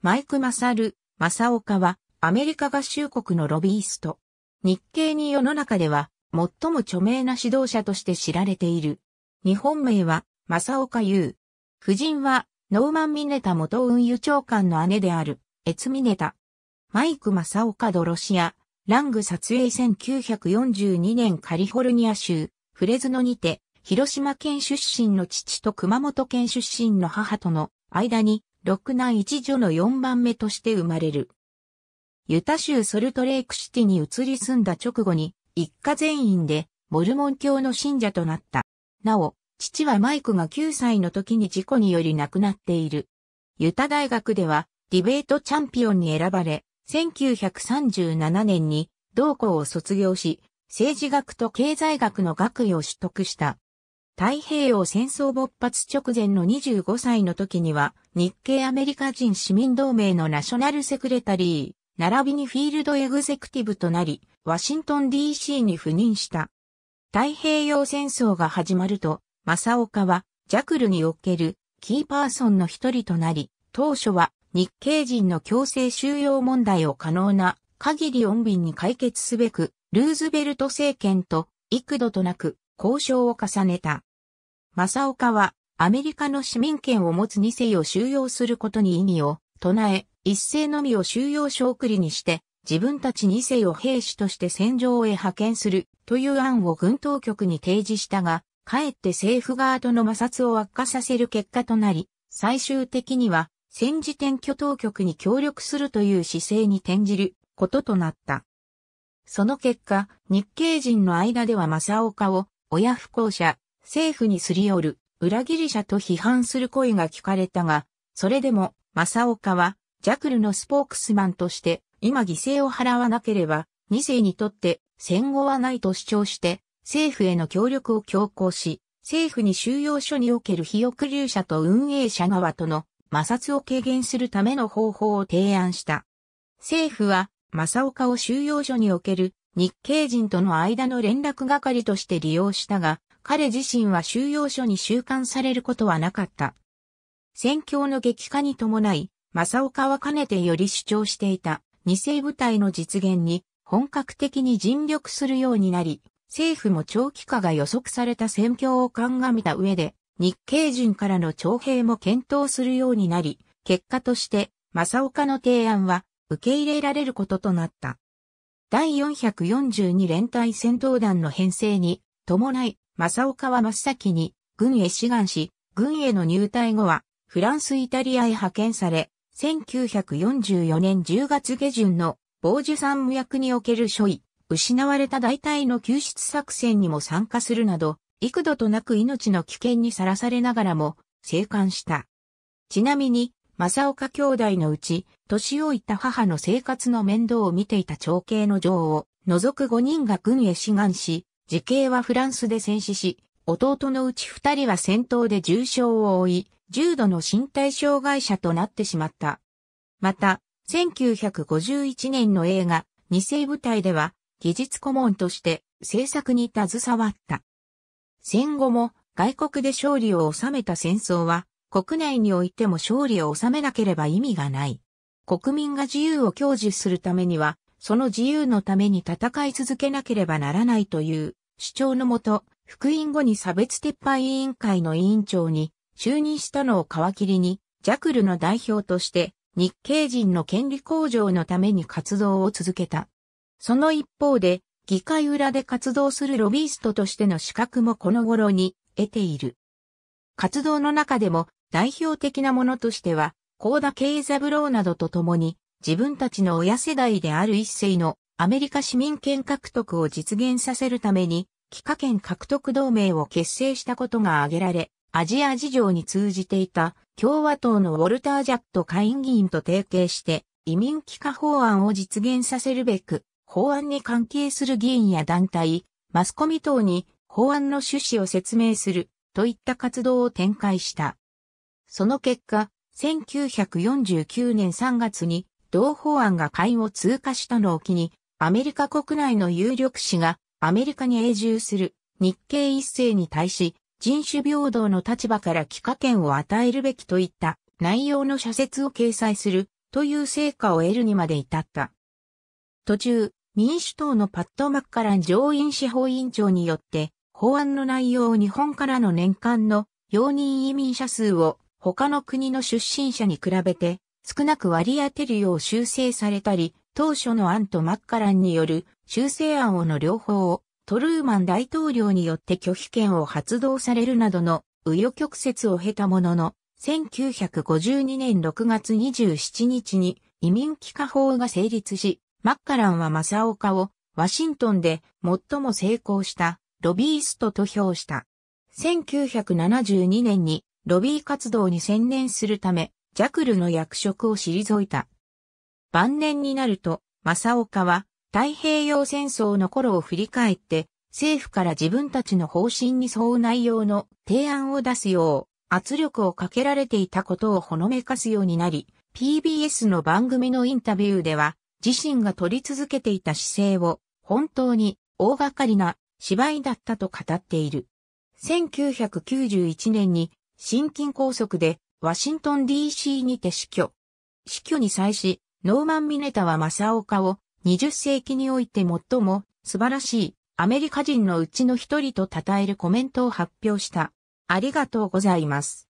マイク・マサル、マサオカは、アメリカ合衆国のロビースト。日系に世の中では、最も著名な指導者として知られている。日本名は、マサカ・ユ優。夫人は、ノーマン・ミネタ元運輸長官の姉である、エツ・ミネタ。マイク・マサオカ・ドロシア、ラング撮影1942年カリフォルニア州、フレズノにて、広島県出身の父と熊本県出身の母との間に六男一女の四番目として生まれる。ユタ州ソルトレークシティに移り住んだ直後に、一家全員でモルモン教の信者となった。なお、父はマイクが9歳の時に事故により亡くなっている。ユタ大学ではディベートチャンピオンに選ばれ、1937年に同校を卒業し、政治学と経済学の学位を取得した。太平洋戦争勃発直前の25歳の時には、日系アメリカ人市民同盟のナショナルセクレタリー、並びにフィールドエグゼクティブとなり、ワシントン DC に赴任した。太平洋戦争が始まると、正岡は、ジャクルにおけるキーパーソンの一人となり、当初は日系人の強制収容問題を可能な限り穏便に解決すべく、ルーズベルト政権と幾度となく交渉を重ねた。正岡は、アメリカの市民権を持つ2世を収容することに意義を唱え、一世のみを収容所送りにして、自分たち2世を兵士として戦場へ派遣するという案を軍当局に提示したが、かえって政府側との摩擦を悪化させる結果となり、最終的には戦時転居当局に協力するという姿勢に転じることとなった。その結果、日系人の間では正岡を親不幸者、政府にすり寄る、裏切り者と批判する声が聞かれたが、それでも、正岡は、ジャクルのスポークスマンとして、今犠牲を払わなければ、二世にとって戦後はないと主張して、政府への協力を強行し、政府に収容所における非抑留者と運営者側との摩擦を軽減するための方法を提案した。政府は、正岡を収容所における日系人との間の連絡係として利用したが、彼自身は収容所に収監されることはなかった。戦況の激化に伴い、正岡はかねてより主張していた二世部隊の実現に本格的に尽力するようになり、政府も長期化が予測された戦況を鑑みた上で、日系人からの徴兵も検討するようになり、結果として正岡の提案は受け入れられることとなった。第442連隊戦闘団の編成に伴い、正岡は真っ先に軍へ志願し、軍への入隊後はフランス・イタリアへ派遣され、1944年10月下旬の防受産無役における処位、失われた大隊の救出作戦にも参加するなど、幾度となく命の危険にさらされながらも、生還した。ちなみに、正岡兄弟のうち、年老いた母の生活の面倒を見ていた長兄の女王を、除く5人が軍へ志願し、時系はフランスで戦死し、弟のうち二人は戦闘で重傷を負い、重度の身体障害者となってしまった。また、1951年の映画、二世舞台では、技術顧問として制作に携わった。戦後も外国で勝利を収めた戦争は、国内においても勝利を収めなければ意味がない。国民が自由を享受するためには、その自由のために戦い続けなければならないという主張のもと、福音後に差別撤廃委員会の委員長に就任したのを皮切りに、ジャクルの代表として日系人の権利向上のために活動を続けた。その一方で、議会裏で活動するロビーストとしての資格もこの頃に得ている。活動の中でも代表的なものとしては、高田慶三郎などと共に自分たちの親世代である一世のアメリカ市民権獲得を実現させるために、帰化権獲得同盟を結成したことが挙げられ、アジア事情に通じていた共和党のウォルター・ジャット下院議員と提携して、移民帰化法案を実現させるべく、法案に関係する議員や団体、マスコミ等に法案の趣旨を説明するといった活動を展開した。その結果、1949年3月に同法案が会を通過したのを機に、アメリカ国内の有力紙がアメリカに永住する日系一世に対し人種平等の立場から帰化権を与えるべきといった内容の社説を掲載するという成果を得るにまで至った。途中、民主党のパッド・マッカラン上院司法委員長によって法案の内容を日本からの年間の容認移民者数を他の国の出身者に比べて少なく割り当てるよう修正されたり、当初の案とマッカランによる修正案をの両方をトルーマン大統領によって拒否権を発動されるなどの紆余曲折を経たものの、1952年6月27日に移民帰化法が成立し、マッカランはマサオカをワシントンで最も成功したロビーストと評した。1972年にロビー活動に専念するため、ジャクルの役職を退いた。晩年になると、正岡は太平洋戦争の頃を振り返って、政府から自分たちの方針に沿う内容の提案を出すよう圧力をかけられていたことをほのめかすようになり、PBS の番組のインタビューでは、自身が取り続けていた姿勢を本当に大掛かりな芝居だったと語っている。1991年に心筋高速でワシントン DC にて死去。死去に際し、ノーマン・ミネタは正岡を20世紀において最も素晴らしいアメリカ人のうちの一人と称えるコメントを発表した。ありがとうございます。